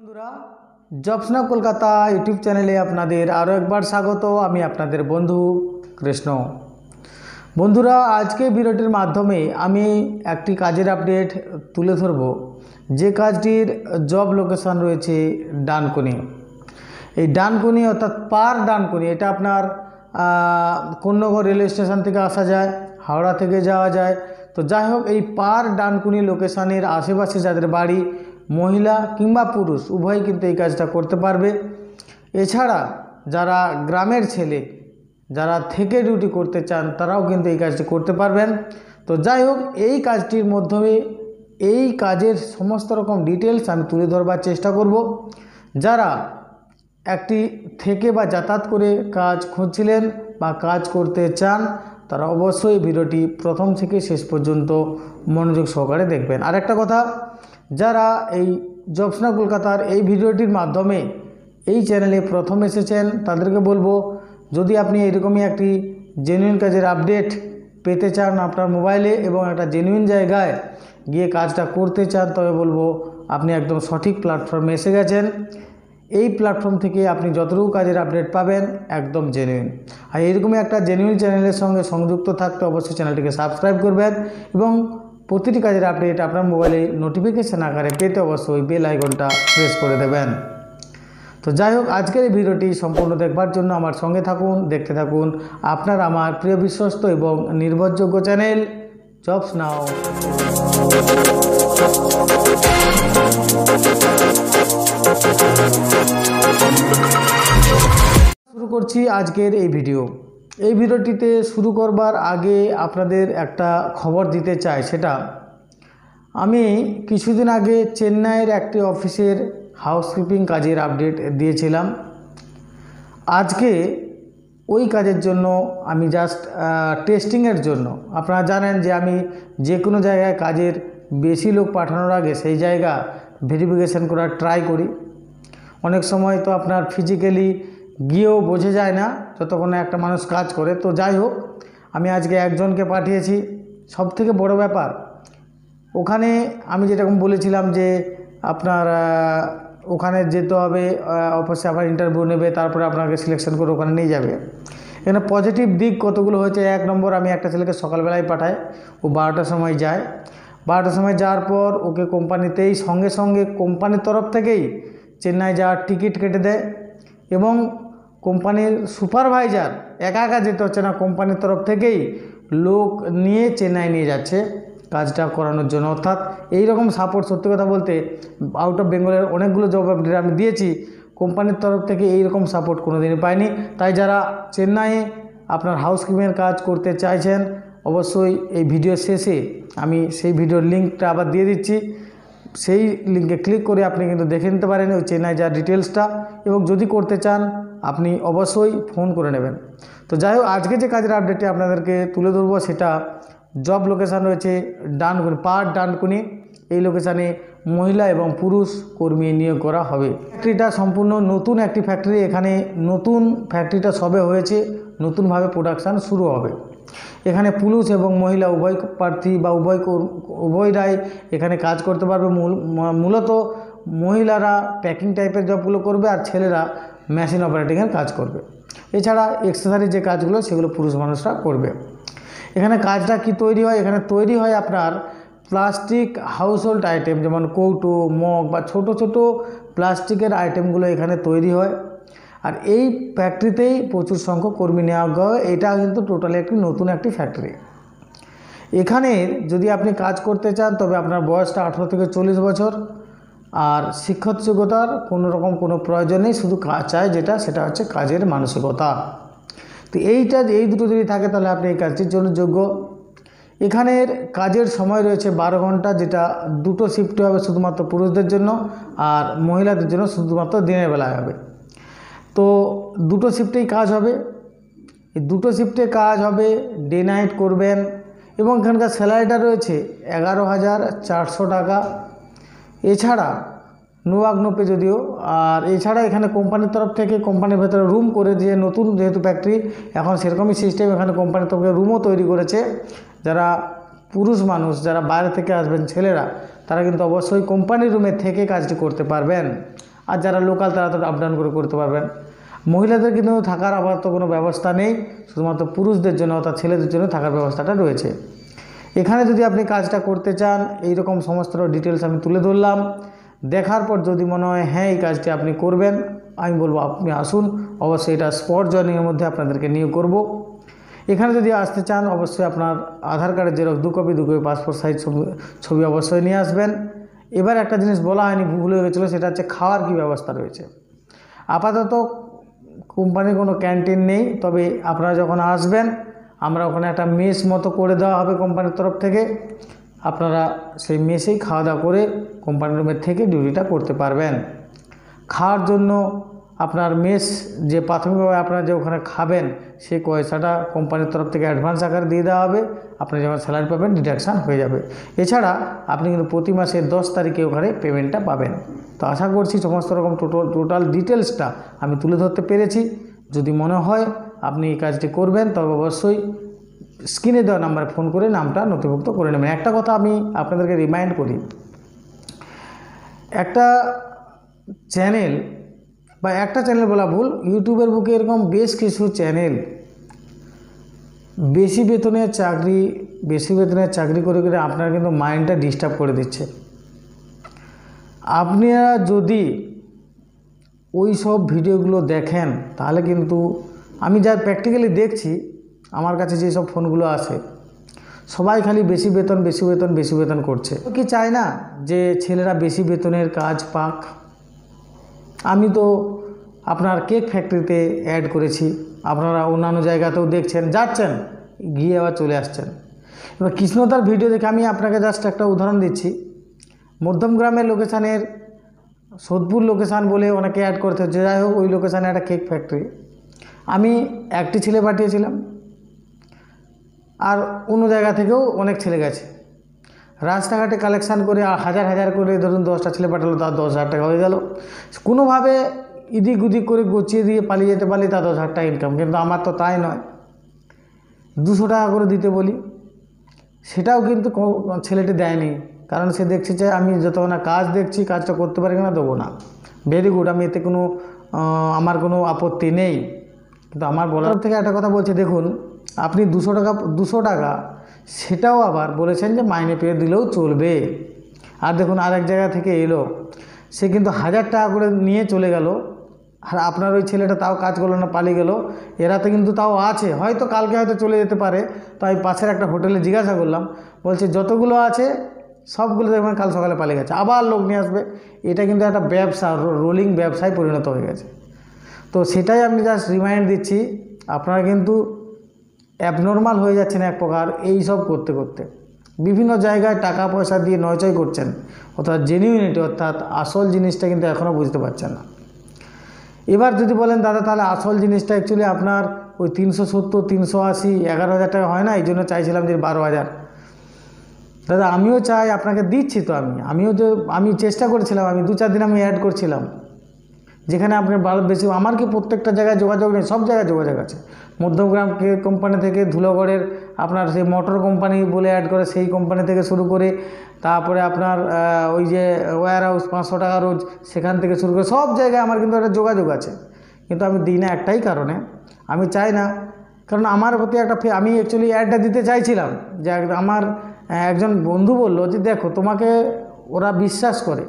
বন্ধুরা জবসনা কলকাতা ইউটিউব চ্যানেলে আপনাদের আরও একবার স্বাগত আমি আপনাদের বন্ধু কৃষ্ণ বন্ধুরা আজকে ভিডিওটির মাধ্যমে আমি একটি কাজের আপডেট তুলে ধরব যে কাজটির জব লোকেশান রয়েছে ডানকুনি এই ডানকুনি অর্থাৎ পার ডানকুনি এটা আপনার কন্যাগড় রেলওয়ে স্টেশন থেকে আসা যায় হাওড়া থেকে যাওয়া যায় তো যাই হোক এই পার ডানকুনি লোকেশানের আশেপাশে যাদের বাড়ি মহিলা কিংবা পুরুষ উভয় কিন্তু এই কাজটা করতে পারবে এছাড়া যারা গ্রামের ছেলে যারা থেকে ডিউটি করতে চান তারাও কিন্তু এই কাজটি করতে পারবেন তো যাই হোক এই কাজটির মাধ্যমে এই কাজের সমস্ত রকম ডিটেলস আমি তুলে ধরবার চেষ্টা করব যারা একটি থেকে বা যাতায়াত করে কাজ খুঁজছিলেন বা কাজ করতে চান তারা অবশ্যই ভিডিওটি প্রথম থেকে শেষ পর্যন্ত মনোযোগ সহকারে দেখবেন আর একটা কথা যারা এই জবসনা কলকাতার এই ভিডিওটির মাধ্যমে এই চ্যানেলে প্রথম এসেছেন তাদেরকে বলবো যদি আপনি এরকমই একটি জেনুইন কাজের আপডেট পেতে চান আপনার মোবাইলে এবং একটা জেনুইন জায়গায় গিয়ে কাজটা করতে চান তবে বলবো আপনি একদম সঠিক প্ল্যাটফর্মে এসে গেছেন এই প্ল্যাটফর্ম থেকে আপনি যতটুকু কাজের আপডেট পাবেন একদম জেনুইন আর এরকমই একটা জেনুইন চ্যানেলের সঙ্গে সংযুক্ত থাকতে অবশ্যই চ্যানেলটিকে সাবস্ক্রাইব করবেন এবং প্রতিটি কাজের আপডেট আপনার মোবাইলে নোটিফিকেশান আকারে পেতে অবশ্যই বেল আইকনটা প্রেস করে দেবেন তো যাই হোক আজকের এই ভিডিওটি সম্পূর্ণ দেখবার জন্য আমার সঙ্গে থাকুন দেখতে থাকুন আপনার আমার প্রিয় বিশ্বস্ত এবং নির্ভরযোগ্য চ্যানেল জবস নাও শুরু করছি আজকের এই ভিডিও এই ভিডিওটিতে শুরু করবার আগে আপনাদের একটা খবর দিতে চাই সেটা আমি কিছুদিন আগে চেন্নাইয়ের একটি অফিসের হাউসকিপিং কাজের আপডেট দিয়েছিলাম আজকে ওই কাজের জন্য আমি জাস্ট টেস্টিংয়ের জন্য আপনারা জানেন যে আমি যে কোনো জায়গায় কাজের বেশি লোক পাঠানোর আগে সেই জায়গা ভেরিফিকেশান করার ট্রাই করি অনেক সময় তো আপনার ফিজিক্যালি গিয়েও বোঝে যায় না যতক্ষণে একটা মানুষ কাজ করে তো যাই হোক আমি আজকে একজনকে পাঠিয়েছি সব থেকে বড় ব্যাপার ওখানে আমি যেরকম বলেছিলাম যে আপনার ওখানে যেতে হবে অফিসে আবার ইন্টারভিউ নেবে তারপরে আপনাকে সিলেকশন করে ওখানে নিয়ে যাবে এখানে পজিটিভ দিক কতগুলো হয়েছে এক নম্বর আমি একটা ছেলেকে সকালবেলায় পাঠাই ও বারোটার সময় যায় বারোটার সময় যাওয়ার পর ওকে কোম্পানিতেই সঙ্গে সঙ্গে কোম্পানির তরফ থেকেই চেন্নাই যাওয়ার টিকিট কেটে দেয় এবং কোম্পানির সুপারভাইজার একা একা যেতে হচ্ছে না কোম্পানির তরফ থেকেই লোক নিয়ে চেন্নাই নিয়ে যাচ্ছে কাজটা করানোর জন্য অর্থাৎ এই রকম সাপোর্ট সত্যি কথা বলতে আউট অফ বেঙ্গলের অনেকগুলো জব আপডেট আমি দিয়েছি কোম্পানির তরফ থেকে এই রকম সাপোর্ট কোনো দিনই পাইনি তাই যারা চেন্নাইয়ে আপনার হাউসকিপিংয়ের কাজ করতে চাইছেন অবশ্যই এই ভিডিও শেষে আমি সেই ভিডিওর লিঙ্কটা আবার দিয়ে দিচ্ছি সেই লিঙ্কে ক্লিক করে আপনি কিন্তু দেখে নিতে পারেন ওই চেন্নাই যাওয়ার ডিটেলসটা এবং যদি করতে চান আপনি অবশ্যই ফোন করে নেবেন তো যাই হোক আজকে যে কাজের আপডেটটি আপনাদেরকে তুলে ধরবো সেটা জব লোকেশান রয়েছে ডানকুনি পার ডানকুনি এই লোকেশানে মহিলা এবং পুরুষ কর্মী নিয়োগ করা হবে ফ্যাক্টরিটা সম্পূর্ণ নতুন একটি ফ্যাক্টরি এখানে নতুন ফ্যাক্টরিটা সবে হয়েছে নতুনভাবে প্রোডাকশান শুরু হবে এখানে পুরুষ এবং মহিলা উভয় প্রার্থী বা উভয় উভয়রাই এখানে কাজ করতে পারবে মূলত মহিলারা প্যাকিং টাইপের জবগুলো করবে আর ছেলেরা মেশিন অপারেটিংয়ের কাজ করবে এছাড়া এক্সেসারি যে কাজগুলো সেগুলো পুরুষ মানুষরা করবে এখানে কাজটা কি তৈরি হয় এখানে তৈরি হয় আপনার প্লাস্টিক হাউসহোল্ড আইটেম যেমন কৌটো মগ বা ছোট ছোট প্লাস্টিকের আইটেমগুলো এখানে তৈরি হয় আর এই ফ্যাক্টরিতেই প্রচুর সংখ্যক কর্মী নেওয়া হয় এটা কিন্তু টোটালি একটি নতুন একটি ফ্যাক্টরি এখানে যদি আপনি কাজ করতে চান তবে আপনার বয়সটা আঠেরো থেকে চল্লিশ বছর আর শিক্ষক যোগ্যতার কোনো রকম কোনো প্রয়োজন নেই শুধু চায় যেটা সেটা হচ্ছে কাজের মানসিকতা তো এইটা এই দুটো যদি থাকে তাহলে আপনি এই কাজটির জন্য যোগ্য এখানের কাজের সময় রয়েছে বারো ঘন্টা যেটা দুটো শিফটে হবে শুধুমাত্র পুরুষদের জন্য আর মহিলাদের জন্য শুধুমাত্র দিনের বেলায় হবে তো দুটো শিফটেই কাজ হবে এই দুটো শিফটে কাজ হবে ডে নাইট করবেন এবং এখানকার স্যালারিটা রয়েছে এগারো হাজার চারশো টাকা এছাড়া নো যদিও আর এছাড়া এখানে কোম্পানির তরফ থেকে কোম্পানির ভেতরে রুম করে দিয়ে নতুন যেহেতু ফ্যাক্টরি এখন সেরকমই সিস্টেম এখানে কোম্পানির তরফে রুমও তৈরি করেছে যারা পুরুষ মানুষ যারা বাইরে থেকে আসবেন ছেলেরা তারা কিন্তু অবশ্যই কোম্পানির রুমে থেকে কাজটি করতে পারবেন আর যারা লোকাল তারা তো আপডাউন করে করতে পারবেন মহিলাদের কিন্তু থাকার আবার তো কোনো ব্যবস্থা নেই শুধুমাত্র পুরুষদের জন্য অর্থাৎ ছেলেদের জন্য থাকার ব্যবস্থাটা রয়েছে এখানে যদি আপনি কাজটা করতে চান এই রকম সমস্ত ডিটেলস আমি তুলে ধরলাম দেখার পর যদি মনে হয় হ্যাঁ এই কাজটি আপনি করবেন আমি বলবো আপনি আসুন অবশ্যই এটা স্পট জয়নিংয়ের মধ্যে আপনাদেরকে নিয়োগ করব। এখানে যদি আসতে চান অবশ্যই আপনার আধার কার্ডের জেরক্স দু কপি দু কপি পাসপোর্ট সাইজ ছবি অবশ্যই নিয়ে আসবেন এবার একটা জিনিস বলা হয়নি ভুল হয়ে গেছিলো সেটা হচ্ছে খাওয়ার কি ব্যবস্থা রয়েছে আপাতত কোম্পানির কোনো ক্যান্টিন নেই তবে আপনারা যখন আসবেন আমরা ওখানে একটা মেস মতো করে দেওয়া হবে কোম্পানির তরফ থেকে আপনারা সেই মেসেই খাওয়া দাওয়া করে কোম্পানি রুমের থেকে ডিউটিটা করতে পারবেন খাওয়ার জন্য আপনার মেস যে প্রাথমিকভাবে আপনারা যে ওখানে খাবেন সেই পয়সাটা কোম্পানির তরফ থেকে অ্যাডভান্স আকারে দিয়ে দেওয়া হবে আপনি যখন স্যালারি পাবেন ডিডাকশান হয়ে যাবে এছাড়া আপনি কিন্তু প্রতি মাসের দশ তারিখে ওখানে পেমেন্টটা পাবেন তো আশা করছি সমস্ত রকম টোটাল টোটাল ডিটেলসটা আমি তুলে ধরতে পেরেছি যদি মনে হয় আপনি এই কাজটি করবেন তবে অবশ্যই স্ক্রিনে দেওয়া নাম্বারে ফোন করে নামটা নথিভুক্ত করে নেবেন একটা কথা আমি আপনাদেরকে রিমাইন্ড করি একটা চ্যানেল বা একটা চ্যানেল বলা ভুল ইউটিউবের বুকে এরকম বেশ কিছু চ্যানেল বেশি বেতনের চাকরি বেশি বেতনের চাকরি করে করে আপনার কিন্তু মাইন্ডটা ডিস্টার্ব করে দিচ্ছে আপনারা যদি ওই সব ভিডিওগুলো দেখেন তাহলে কিন্তু আমি যা প্র্যাকটিক্যালি দেখছি আমার কাছে যেসব ফোনগুলো আসে সবাই খালি বেশি বেতন বেশি বেতন বেশি বেতন করছে কি চায় না যে ছেলেরা বেশি বেতনের কাজ পাক আমি তো আপনার কেক ফ্যাক্টরিতে অ্যাড করেছি আপনারা অন্যান্য জায়গাতেও দেখছেন যাচ্ছেন গিয়ে আবার চলে আসছেন এবার কৃষ্ণতার ভিডিও দেখে আমি আপনাকে জাস্ট একটা উদাহরণ দিচ্ছি মধ্যমগ্রামের লোকেশানের সোদপুর লোকেশান বলে অনেকে অ্যাড করতে হচ্ছে যাই হোক ওই লোকেশানে একটা কেক ফ্যাক্টরি আমি একটি ছেলে পাঠিয়েছিলাম আর অন্য জায়গা থেকেও অনেক ছেলে গেছে রাস্তাঘাটে কালেকশান করে হাজার হাজার করে ধরুন দশটা ছেলে পাঠালো তার দশ হাজার টাকা হয়ে গেল কোনোভাবে ইদিক উদিক করে গচিয়ে দিয়ে পালিয়ে যেতে পারলে তার দশ হাজার টাকা ইনকাম কিন্তু আমার তো তাই নয় দুশো টাকা করে দিতে বলি সেটাও কিন্তু ছেলেটি দেয়নি কারণ সে দেখছে যে আমি যতক্ষণ না কাজ দেখছি কাজটা করতে পারি কিনা দেবো না ভেরি গুড আমি এতে কোনো আমার কোনো আপত্তি নেই কিন্তু আমার বলার থেকে একটা কথা বলছে দেখুন আপনি দুশো টাকা দুশো টাকা সেটাও আবার বলেছেন যে মাইনে পেয়ে দিলেও চলবে আর দেখুন আরেক জায়গা থেকে এলো সে কিন্তু হাজার টাকা করে নিয়ে চলে গেল আর আপনার ওই ছেলেটা তাও কাজ করলো না পালিয়ে গেল এরা তো কিন্তু তাও আছে হয়তো কালকে হয়তো চলে যেতে পারে তো আমি পাশের একটা হোটেলে জিজ্ঞাসা করলাম বলছে যতগুলো আছে সবগুলো দেখবেন কাল সকালে পালিয়ে গেছে আবার লোক নিয়ে আসবে এটা কিন্তু একটা ব্যবসা রোলিং ব্যবসায় পরিণত হয়ে গেছে তো সেটাই আমি জাস্ট রিমাইন্ড দিচ্ছি আপনারা কিন্তু অ্যাবনর্মাল হয়ে যাচ্ছেন এক প্রকার এই সব করতে করতে বিভিন্ন জায়গায় টাকা পয়সা দিয়ে নয়চয় করছেন অর্থাৎ জেনিউনিটি অর্থাৎ আসল জিনিসটা কিন্তু এখনও বুঝতে পারছেন না এবার যদি বলেন দাদা তাহলে আসল জিনিসটা অ্যাকচুয়ালি আপনার ওই তিনশো সত্তর তিনশো আশি এগারো হাজার টাকা হয় না এই জন্য চাইছিলাম যে বারো হাজার দাদা আমিও চাই আপনাকে দিচ্ছি তো আমি আমিও যে আমি চেষ্টা করেছিলাম আমি দু চার দিন আমি অ্যাড করছিলাম যেখানে আপনি ভারত বেশি আমার কি প্রত্যেকটা জায়গায় যোগাযোগ নেই সব জায়গায় যোগাযোগ আছে মধ্যমগ্রাম কোম্পানি থেকে ধুলাগড়ের আপনার সেই মোটর কোম্পানি বলে অ্যাড করে সেই কোম্পানি থেকে শুরু করে তারপরে আপনার ওই যে ওয়্যার হাউস পাঁচশো টাকা রোজ সেখান থেকে শুরু করে সব জায়গায় আমার কিন্তু একটা যোগাযোগ আছে কিন্তু আমি দিই না একটাই কারণে আমি চাই না কারণ আমার প্রতি একটা আমি অ্যাকচুয়ালি অ্যাডটা দিতে চাইছিলাম যে আমার একজন বন্ধু বলল যে দেখো তোমাকে ওরা বিশ্বাস করে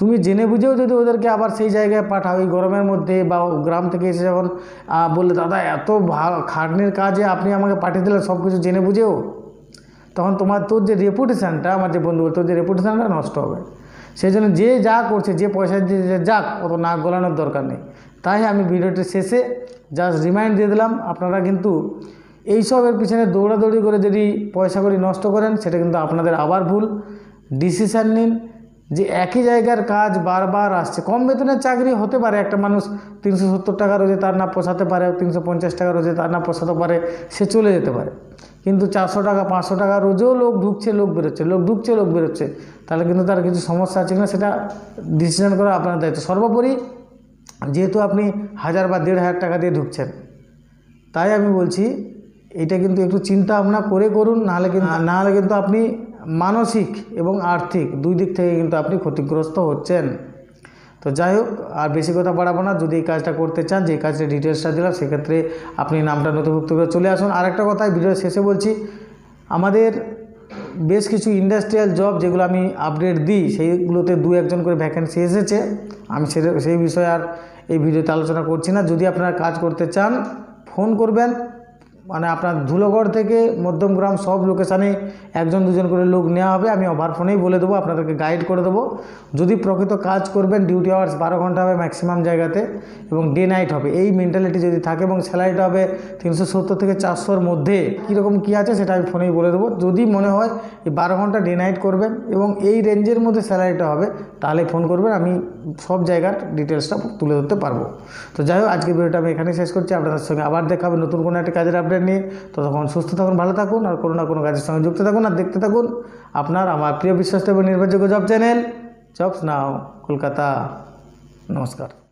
তুমি জেনে বুঝেও যদি ওদেরকে আবার সেই জায়গায় পাঠাও এই গরমের মধ্যে বা গ্রাম থেকে এসে যখন বললে দাদা এত খাটনির কাজে আপনি আমাকে পাঠিয়ে দিলেন সব কিছু জেনে বুঝেও তখন তোমার তোর যে রেপুটেশানটা আমার যে বন্ধু তোর যে রেপুটেশানটা নষ্ট হবে সেই জন্য যে যা করছে যে পয়সা দিয়ে যাক অত নাক গলানোর দরকার নেই তাই আমি ভিডিওটির শেষে জাস্ট রিমাইন্ড দিয়ে দিলাম আপনারা কিন্তু এইসবের পিছনে দৌড়াদৌড়ি করে যদি পয়সা করি নষ্ট করেন সেটা কিন্তু আপনাদের আবার ভুল ডিসিশান নিন যে একই জায়গার কাজ বারবার আসছে কম বেতনের চাকরি হতে পারে একটা মানুষ তিনশো সত্তর টাকা রোজে তার না পোষাতে পারে তিনশো পঞ্চাশ টাকা রোজে তার না পোষাতে পারে সে চলে যেতে পারে কিন্তু চারশো টাকা পাঁচশো টাকা রোজেও লোক ঢুকছে লোক বেরোচ্ছে লোক ঢুকছে লোক বেরোচ্ছে তাহলে কিন্তু তার কিছু সমস্যা আছে কিনা সেটা ডিসিশন করা আপনার দায়িত্ব সর্বোপরি যেহেতু আপনি হাজার বা দেড় হাজার টাকা দিয়ে ঢুকছেন তাই আমি বলছি এটা কিন্তু একটু চিন্তা ভাবনা করে করুন নাহলে কিন্তু হ্যাঁ। নাহলে কিন্তু আপনি মানসিক এবং আর্থিক দুই দিক থেকে কিন্তু আপনি ক্ষতিগ্রস্ত হচ্ছেন তো যাই হোক আর বেশি কথা বাড়াবো না যদি এই কাজটা করতে চান যে কাজটা ডিটেলসটা দিলাম সেক্ষেত্রে আপনি নামটা নথিভুক্ত করে চলে আসুন আর একটা কথা ভিডিওর শেষে বলছি আমাদের বেশ কিছু ইন্ডাস্ট্রিয়াল জব যেগুলো আমি আপডেট দিই সেইগুলোতে দু একজন করে ভ্যাকেন্সি এসেছে আমি সে সেই বিষয়ে আর এই ভিডিওতে আলোচনা করছি না যদি আপনারা কাজ করতে চান ফোন করবেন মানে আপনার ধুলোগড় থেকে মধ্যমগ্রাম সব লোকেশানে একজন দুজন করে লোক নেওয়া হবে আমি ওভার ফোনেই বলে দেবো আপনাদেরকে গাইড করে দেবো যদি প্রকৃত কাজ করবেন ডিউটি আওয়ার্স বারো ঘন্টা হবে ম্যাক্সিমাম জায়গাতে এবং ডে নাইট হবে এই মেন্টালিটি যদি থাকে এবং স্যালারিটা হবে তিনশো সত্তর থেকে চারশোর মধ্যে কীরকম কী আছে সেটা আমি ফোনেই বলে দেবো যদি মনে হয় এই বারো ঘন্টা ডে নাইট করবেন এবং এই রেঞ্জের মধ্যে স্যালারিটা হবে তাহলে ফোন করবেন আমি সব জায়গার ডিটেলসটা তুলে ধরতে পারবো তো যাই হোক আজকে ভিডিওটা আমি এখানেই শেষ করছি আপনাদের সঙ্গে আবার দেখাবে নতুন কোনো একটা কাজের আপডেট আপডেট নিয়ে ততক্ষণ সুস্থ থাকুন ভালো থাকুন আর কোনো না কোনো কাজের সঙ্গে যুক্ত থাকুন আর দেখতে থাকুন আপনার আমার প্রিয় বিশ্বাস এবং নির্ভরযোগ্য job channel jobs now Kolkata নমস্কার